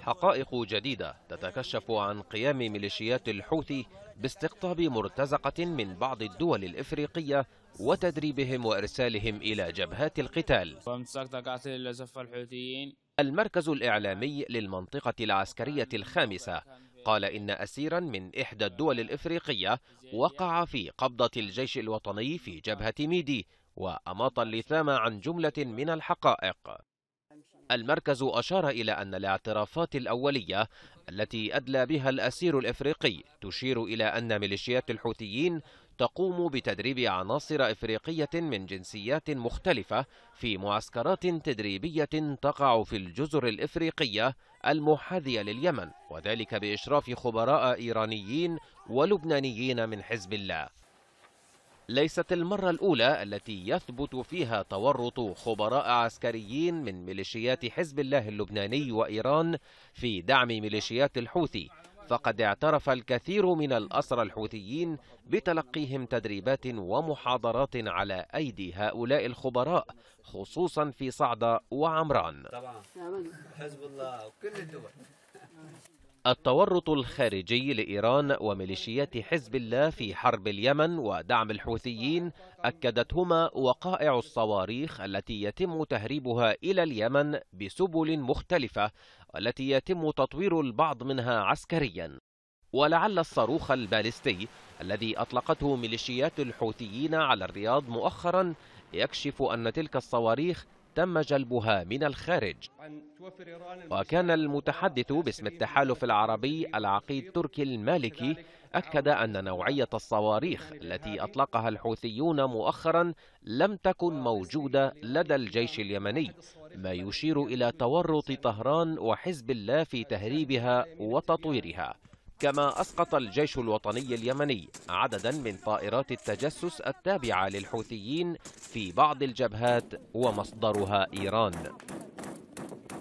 حقائق جديدة تتكشف عن قيام ميليشيات الحوثي باستقطاب مرتزقة من بعض الدول الإفريقية وتدريبهم وإرسالهم إلى جبهات القتال المركز الإعلامي للمنطقة العسكرية الخامسة قال إن أسيرا من إحدى الدول الإفريقية وقع في قبضة الجيش الوطني في جبهة ميدي وأماط اللثام عن جملة من الحقائق المركز أشار إلى أن الاعترافات الأولية التي أدلى بها الأسير الإفريقي تشير إلى أن ميليشيات الحوثيين تقوم بتدريب عناصر إفريقية من جنسيات مختلفة في معسكرات تدريبية تقع في الجزر الإفريقية المحاذية لليمن وذلك بإشراف خبراء إيرانيين ولبنانيين من حزب الله ليست المرة الأولى التي يثبت فيها تورط خبراء عسكريين من ميليشيات حزب الله اللبناني وإيران في دعم ميليشيات الحوثي فقد اعترف الكثير من الأسرى الحوثيين بتلقيهم تدريبات ومحاضرات على أيدي هؤلاء الخبراء خصوصا في صعدة وعمران طبعا حزب الله وكل الدول التورط الخارجي لإيران وميليشيات حزب الله في حرب اليمن ودعم الحوثيين أكدتهما وقائع الصواريخ التي يتم تهريبها إلى اليمن بسبل مختلفة والتي يتم تطوير البعض منها عسكريا ولعل الصاروخ البالستي الذي أطلقته ميليشيات الحوثيين على الرياض مؤخرا يكشف أن تلك الصواريخ تم جلبها من الخارج وكان المتحدث باسم التحالف العربي العقيد تركي المالكي أكد أن نوعية الصواريخ التي أطلقها الحوثيون مؤخرا لم تكن موجودة لدى الجيش اليمني ما يشير إلى تورط طهران وحزب الله في تهريبها وتطويرها كما أسقط الجيش الوطني اليمني عددا من طائرات التجسس التابعة للحوثيين في بعض الجبهات ومصدرها إيران